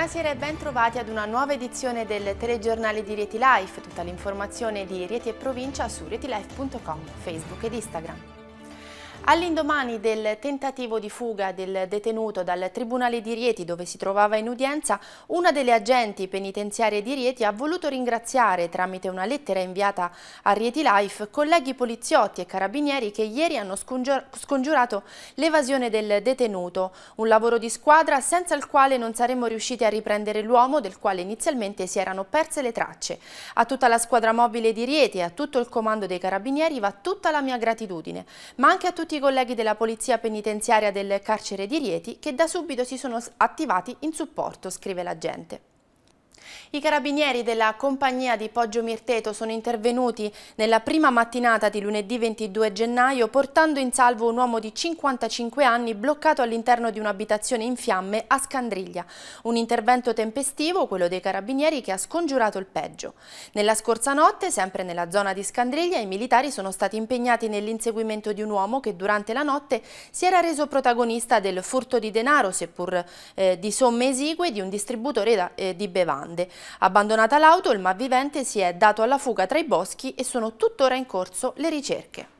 Buonasera e ben trovati ad una nuova edizione del telegiornale di Rieti Life. Tutta l'informazione di Rieti e provincia su rietilife.com, Facebook ed Instagram. All'indomani del tentativo di fuga del detenuto dal Tribunale di Rieti dove si trovava in udienza, una delle agenti penitenziarie di Rieti ha voluto ringraziare tramite una lettera inviata a Rieti Life colleghi poliziotti e carabinieri che ieri hanno scongiurato l'evasione del detenuto, un lavoro di squadra senza il quale non saremmo riusciti a riprendere l'uomo del quale inizialmente si erano perse le tracce. A tutta la squadra mobile di Rieti e a tutto il comando dei carabinieri va tutta la mia gratitudine, ma anche a tutti i i colleghi della Polizia Penitenziaria del carcere di Rieti che da subito si sono attivati in supporto, scrive l'agente. I carabinieri della compagnia di Poggio Mirteto sono intervenuti nella prima mattinata di lunedì 22 gennaio portando in salvo un uomo di 55 anni bloccato all'interno di un'abitazione in fiamme a Scandriglia. Un intervento tempestivo, quello dei carabinieri, che ha scongiurato il peggio. Nella scorsa notte, sempre nella zona di Scandriglia, i militari sono stati impegnati nell'inseguimento di un uomo che durante la notte si era reso protagonista del furto di denaro, seppur eh, di somme esigue, di un distributore da, eh, di bevande. Lande. Abbandonata l'auto, il malvivente si è dato alla fuga tra i boschi e sono tuttora in corso le ricerche.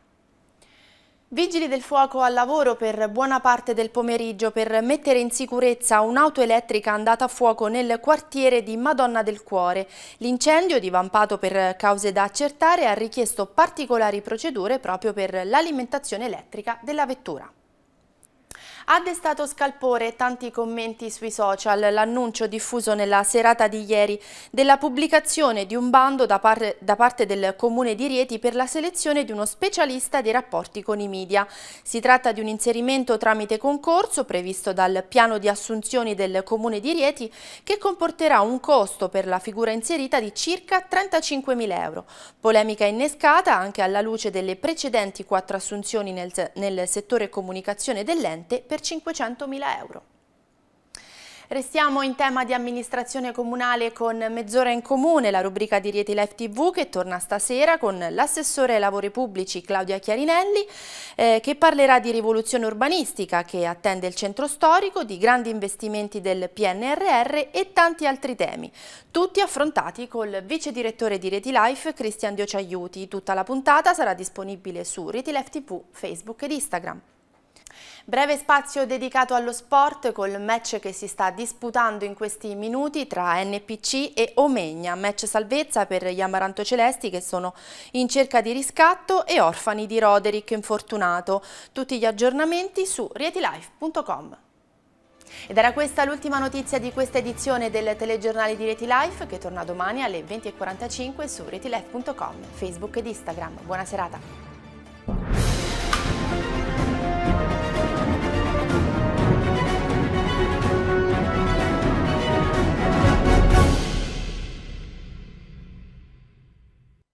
Vigili del fuoco al lavoro per buona parte del pomeriggio per mettere in sicurezza un'auto elettrica andata a fuoco nel quartiere di Madonna del Cuore. L'incendio, divampato per cause da accertare, ha richiesto particolari procedure proprio per l'alimentazione elettrica della vettura. Ha destato scalpore e tanti commenti sui social l'annuncio diffuso nella serata di ieri della pubblicazione di un bando da, par da, parte del Comune di Rieti per la selezione di uno specialista dei rapporti con i media. Si tratta di un inserimento tramite concorso previsto dal piano di assunzioni del Comune di Rieti che comporterà un costo per la figura inserita di circa 35.000 euro. Polemica innescata anche alla luce delle precedenti quattro assunzioni nel, nel settore comunicazione dell'ente per per 500.000 euro. Restiamo in tema di amministrazione comunale con Mezz'ora in Comune, la rubrica di Rieti Live TV che torna stasera con l'assessore ai lavori pubblici Claudia Chiarinelli eh, che parlerà di rivoluzione urbanistica che attende il centro storico, di grandi investimenti del PNRR e tanti altri temi, tutti affrontati col vice direttore di Rieti Life Cristian Diociaiuti. Tutta la puntata sarà disponibile su Rieti Live TV, Facebook ed Instagram. Breve spazio dedicato allo sport col match che si sta disputando in questi minuti tra NPC e Omegna, match salvezza per gli Amaranto Celesti che sono in cerca di riscatto e orfani di Roderick infortunato. Tutti gli aggiornamenti su rietilife.com. Ed era questa l'ultima notizia di questa edizione del telegiornale di Reti Life che torna domani alle 20.45 su retilife.com, Facebook ed Instagram. Buona serata.